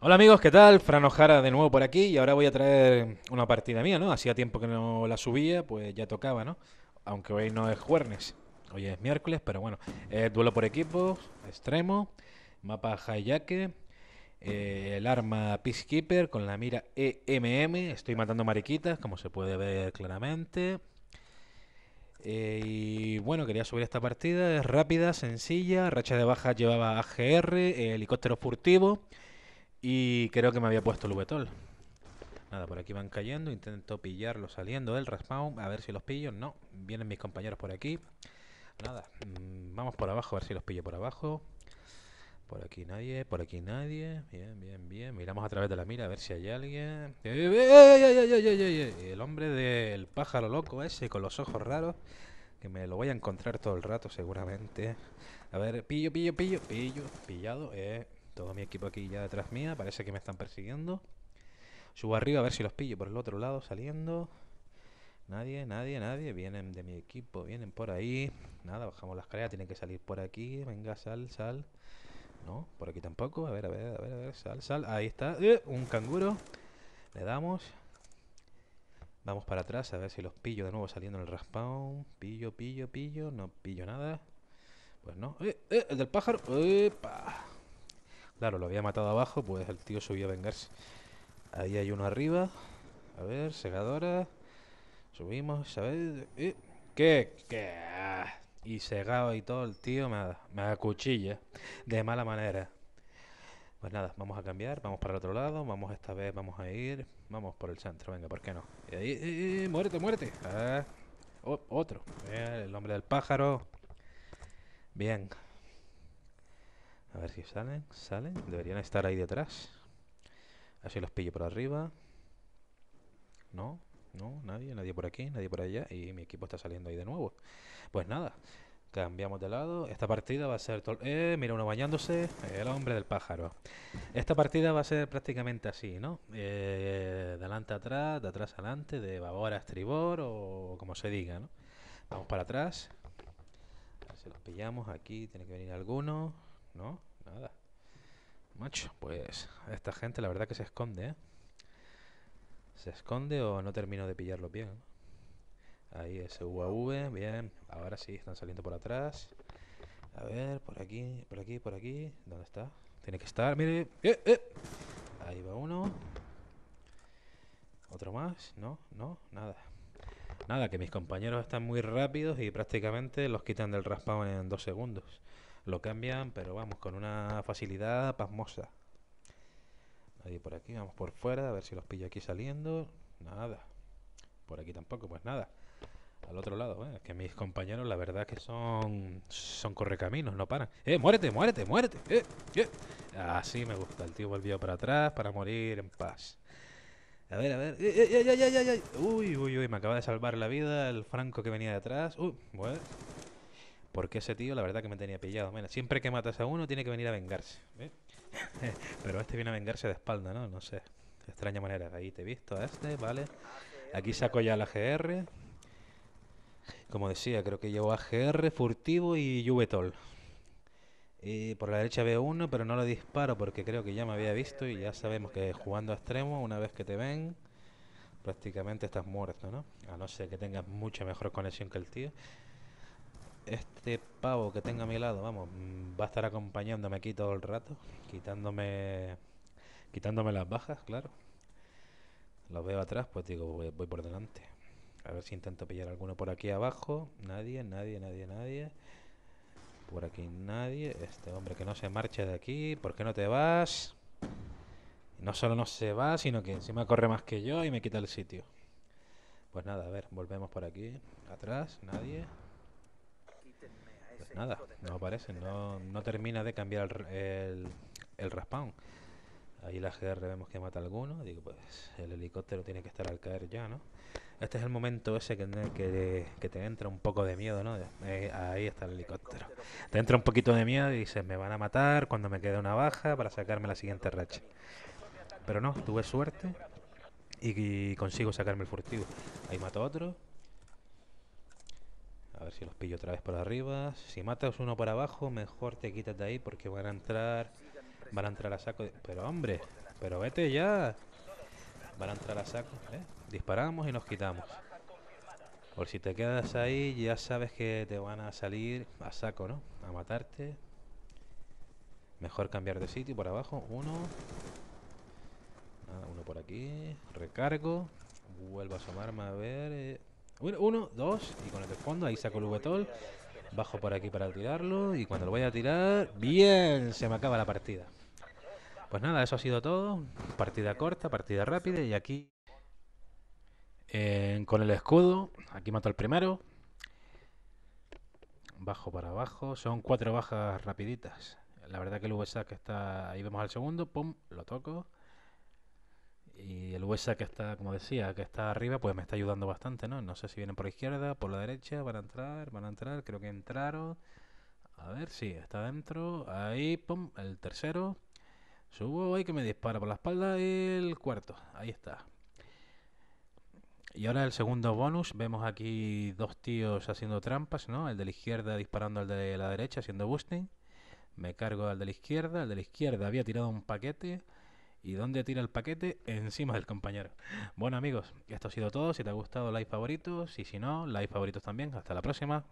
Hola amigos, ¿qué tal? Fran Ojara de nuevo por aquí y ahora voy a traer una partida mía, ¿no? Hacía tiempo que no la subía, pues ya tocaba, ¿no? Aunque hoy no es jueves. Hoy es miércoles, pero bueno. Eh, duelo por equipos, extremo, mapa Hayake, eh, el arma Peacekeeper con la mira EMM. Estoy matando mariquitas, como se puede ver claramente. Eh, y bueno, quería subir esta partida. Es rápida, sencilla. Racha de baja llevaba AGR, helicóptero furtivo. Y creo que me había puesto el VTOL. Nada, por aquí van cayendo. Intento pillarlo saliendo del respawn. A ver si los pillo. No, vienen mis compañeros por aquí. Nada, mm, vamos por abajo, a ver si los pillo por abajo. Por aquí nadie, por aquí nadie. Bien, bien, bien. Miramos a través de la mira a ver si hay alguien. El hombre del pájaro loco ese con los ojos raros. Que me lo voy a encontrar todo el rato seguramente. A ver, pillo, pillo, pillo, pillo. Pillado. Eh. todo mi equipo aquí ya detrás mía. Parece que me están persiguiendo. Subo arriba a ver si los pillo por el otro lado saliendo. Nadie, nadie, nadie. Vienen de mi equipo, vienen por ahí. Nada, bajamos las escalera, tienen que salir por aquí. Venga, sal, sal. No, por aquí tampoco. A ver, a ver, a ver, a ver. Sal, sal. Ahí está. ¡Eh! Un canguro. Le damos. Vamos para atrás a ver si los pillo de nuevo saliendo en el respawn. Pillo, pillo, pillo. No pillo nada. Pues no. ¡Eh! eh el del pájaro. Claro, lo había matado abajo, pues el tío subió a vengarse. Ahí hay uno arriba. A ver, segadora. Subimos, ¿sabes? ¿Qué? ¿Qué? Y cegado y todo el tío me, me acuchilla de mala manera. Pues nada, vamos a cambiar, vamos para el otro lado, vamos esta vez, vamos a ir, vamos por el centro, venga, ¿por qué no? Y ahí, muérete, ah, otro, Bien, el hombre del pájaro. Bien. A ver si salen, salen, deberían estar ahí detrás. Así los pillo por arriba. No, no, nadie, nadie por aquí, nadie por allá. Y mi equipo está saliendo ahí de nuevo. Pues nada, cambiamos de lado. Esta partida va a ser... Eh, mira uno bañándose, el hombre del pájaro. Esta partida va a ser prácticamente así, ¿no? Eh, de adelante a atrás, de atrás adelante, de babor a estribor o como se diga, ¿no? Vamos para atrás. A si los pillamos. Aquí tiene que venir alguno. No, nada. Macho, pues esta gente la verdad que se esconde, ¿eh? ¿Se esconde o no termino de pillarlo bien? Ahí ese UAV, bien. Ahora sí, están saliendo por atrás. A ver, por aquí, por aquí, por aquí. ¿Dónde está? Tiene que estar, mire. Eh, eh. Ahí va uno. ¿Otro más? No, no, nada. Nada, que mis compañeros están muy rápidos y prácticamente los quitan del raspado en dos segundos. Lo cambian, pero vamos, con una facilidad pasmosa. Ahí, por aquí, vamos por fuera, a ver si los pillo aquí saliendo. Nada. Por aquí tampoco, pues nada. Al otro lado, ¿eh? es que mis compañeros la verdad que son son correcaminos, no paran. ¡Eh, muérete, muérete, muérete! ¡Eh, eh! Así me gusta, el tío volvió para atrás para morir en paz. A ver, a ver. ¡Eh, eh, uy, uy, uy, me acaba de salvar la vida el Franco que venía de atrás Uy, bueno. Porque ese tío, la verdad que me tenía pillado. Mira, siempre que matas a uno, tiene que venir a vengarse. ¿eh? Pero este viene a vengarse de espalda, ¿no? No sé. De extraña manera. Ahí te he visto a este, ¿vale? Aquí saco ya la GR. Como decía, creo que llevo AGR, furtivo y Juvetol. Y por la derecha veo uno, pero no lo disparo porque creo que ya me había visto y ya sabemos que jugando a extremo, una vez que te ven, prácticamente estás muerto, ¿no? A no ser que tengas mucha mejor conexión que el tío este pavo que tengo a mi lado, vamos, mm, va a estar acompañándome aquí todo el rato, quitándome, quitándome las bajas, claro. Los veo atrás, pues digo, voy, por delante. A ver si intento pillar alguno por aquí abajo. Nadie, nadie, nadie, nadie. Por aquí nadie. Este hombre que no se marcha de aquí. ¿Por qué no te vas? no solo no se va, sino que encima corre más que yo y me quita el sitio. Pues nada, a ver, volvemos por aquí. Atrás, nadie. Nada, no aparece, no, no termina de cambiar el, el, Ahí la GR vemos que mata a alguno. Digo, pues el helicóptero tiene que estar al caer ya, ¿no? Este es el momento ese que, que, te entra un poco de miedo, ¿no? Eh, ahí está el helicóptero. Te entra un poquito de miedo y dices, me van a matar cuando me quede una baja para sacarme la siguiente racha. Pero no, tuve suerte y, y consigo sacarme el furtivo. Ahí mato a otro. A ver si los pillo otra vez por arriba. Si matas uno por abajo, mejor te quitas de ahí porque van a entrar. Van a entrar a saco. Pero hombre, pero vete ya. Van a entrar a saco. ¿eh? Disparamos y nos quitamos. Por si te quedas ahí, ya sabes que te van a salir a saco, ¿no? A matarte. Mejor cambiar de sitio por abajo. Uno. uno por aquí. Recargo. Vuelvo a asomarme a ver. Eh. Uno, dos, y con el de fondo, ahí saco el VTOL. Bajo por aquí para tirarlo, y cuando lo voy a tirar... ¡Bien! Se me acaba la partida. Pues nada, eso ha sido todo. Partida corta, partida rápida, y aquí... Eh, con el escudo, aquí mato al primero. Bajo para abajo, son cuatro bajas rapiditas. La verdad que el VSAC está... Ahí vemos al segundo, pum, lo toco y el huesa que está, como decía, que está arriba, pues me está ayudando bastante, ¿no? No sé si viene por la izquierda, por la derecha, van a entrar, van a entrar, creo que entraron. A ver, sí, está dentro. Ahí, pum, el tercero. Subo ahí que me dispara por la espalda el cuarto. Ahí está. Y ahora el segundo bonus. Vemos aquí dos tíos haciendo trampas, ¿no? El de la izquierda disparando al de la derecha haciendo boosting. Me cargo al de la izquierda. El de la izquierda había tirado un paquete. ¿Y dónde tira el paquete? Encima del compañero. Bueno amigos, esto ha sido todo. Si te ha gustado, like favoritos. Y si no, like favoritos también. Hasta la próxima.